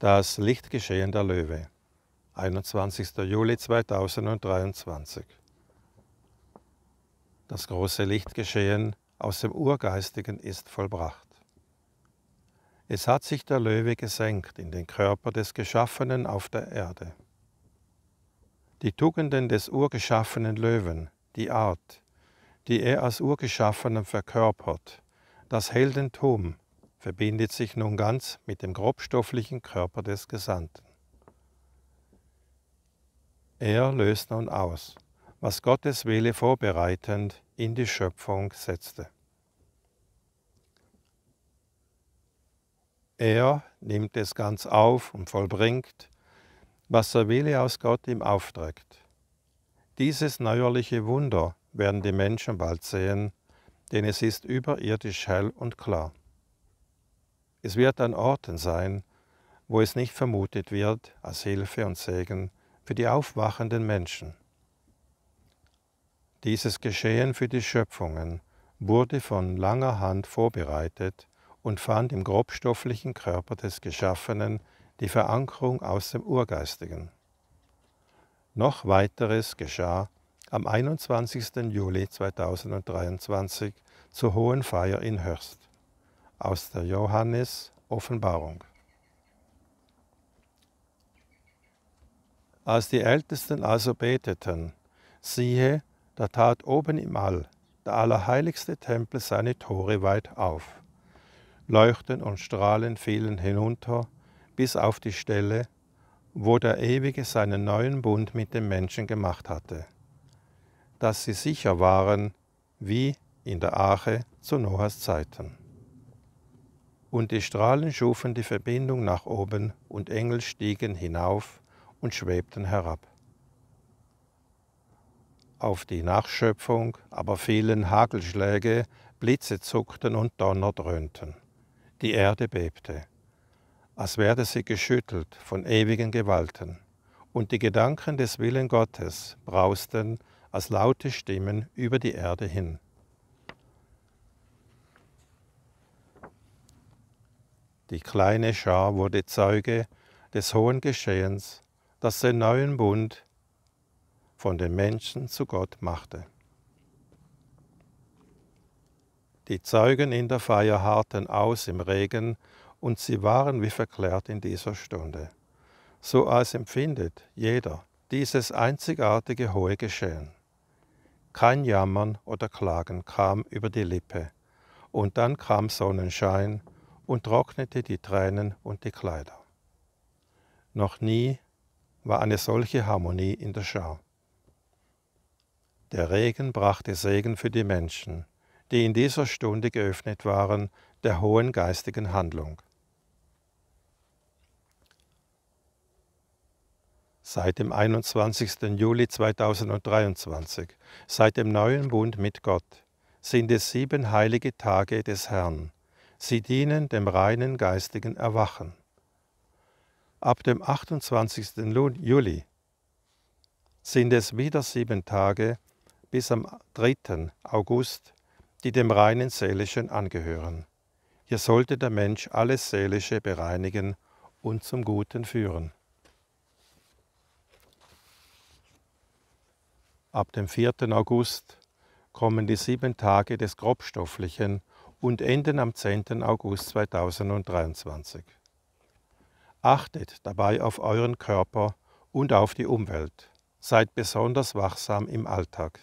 Das Lichtgeschehen der Löwe, 21. Juli 2023. Das große Lichtgeschehen aus dem Urgeistigen ist vollbracht. Es hat sich der Löwe gesenkt in den Körper des Geschaffenen auf der Erde. Die Tugenden des urgeschaffenen Löwen, die Art, die er als Urgeschaffenen verkörpert, das Heldentum, verbindet sich nun ganz mit dem grobstofflichen Körper des Gesandten. Er löst nun aus, was Gottes Wille vorbereitend in die Schöpfung setzte. Er nimmt es ganz auf und vollbringt, was der Wille aus Gott ihm aufträgt. Dieses neuerliche Wunder werden die Menschen bald sehen, denn es ist überirdisch hell und klar. Es wird an Orten sein, wo es nicht vermutet wird, als Hilfe und Segen für die aufwachenden Menschen. Dieses Geschehen für die Schöpfungen wurde von langer Hand vorbereitet und fand im grobstofflichen Körper des Geschaffenen die Verankerung aus dem Urgeistigen. Noch weiteres geschah am 21. Juli 2023 zur Hohen Feier in Hörst aus der Johannes Offenbarung. Als die Ältesten also beteten, siehe, da tat oben im All der allerheiligste Tempel seine Tore weit auf. Leuchten und Strahlen fielen hinunter bis auf die Stelle, wo der Ewige seinen neuen Bund mit den Menschen gemacht hatte, dass sie sicher waren, wie in der Arche zu Noahs Zeiten. Und die Strahlen schufen die Verbindung nach oben, und Engel stiegen hinauf und schwebten herab. Auf die Nachschöpfung aber fielen Hagelschläge, Blitze zuckten und Donner dröhnten. Die Erde bebte, als werde sie geschüttelt von ewigen Gewalten, und die Gedanken des Willen Gottes brausten als laute Stimmen über die Erde hin. Die kleine Schar wurde Zeuge des hohen Geschehens, das den neuen Bund von den Menschen zu Gott machte. Die Zeugen in der Feier harrten aus im Regen, und sie waren wie verklärt in dieser Stunde. So als empfindet jeder dieses einzigartige hohe Geschehen. Kein Jammern oder Klagen kam über die Lippe, und dann kam Sonnenschein, und trocknete die Tränen und die Kleider. Noch nie war eine solche Harmonie in der Schar. Der Regen brachte Segen für die Menschen, die in dieser Stunde geöffnet waren der hohen geistigen Handlung. Seit dem 21. Juli 2023, seit dem neuen Bund mit Gott, sind es sieben heilige Tage des Herrn, Sie dienen dem reinen geistigen Erwachen. Ab dem 28. Juli sind es wieder sieben Tage bis am 3. August, die dem reinen Seelischen angehören. Hier sollte der Mensch alles Seelische bereinigen und zum Guten führen. Ab dem 4. August kommen die sieben Tage des Grobstofflichen und enden am 10. August 2023. Achtet dabei auf euren Körper und auf die Umwelt. Seid besonders wachsam im Alltag.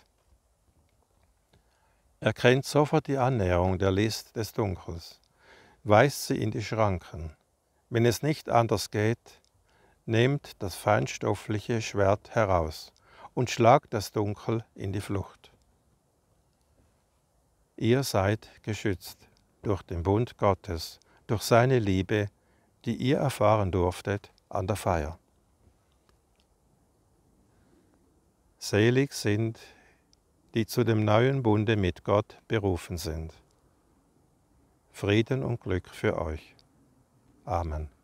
Erkennt sofort die Annäherung der List des Dunkels. Weist sie in die Schranken. Wenn es nicht anders geht, nehmt das feinstoffliche Schwert heraus und schlagt das Dunkel in die Flucht. Ihr seid geschützt durch den Bund Gottes, durch seine Liebe, die ihr erfahren durftet an der Feier. Selig sind, die zu dem neuen Bunde mit Gott berufen sind. Frieden und Glück für euch. Amen.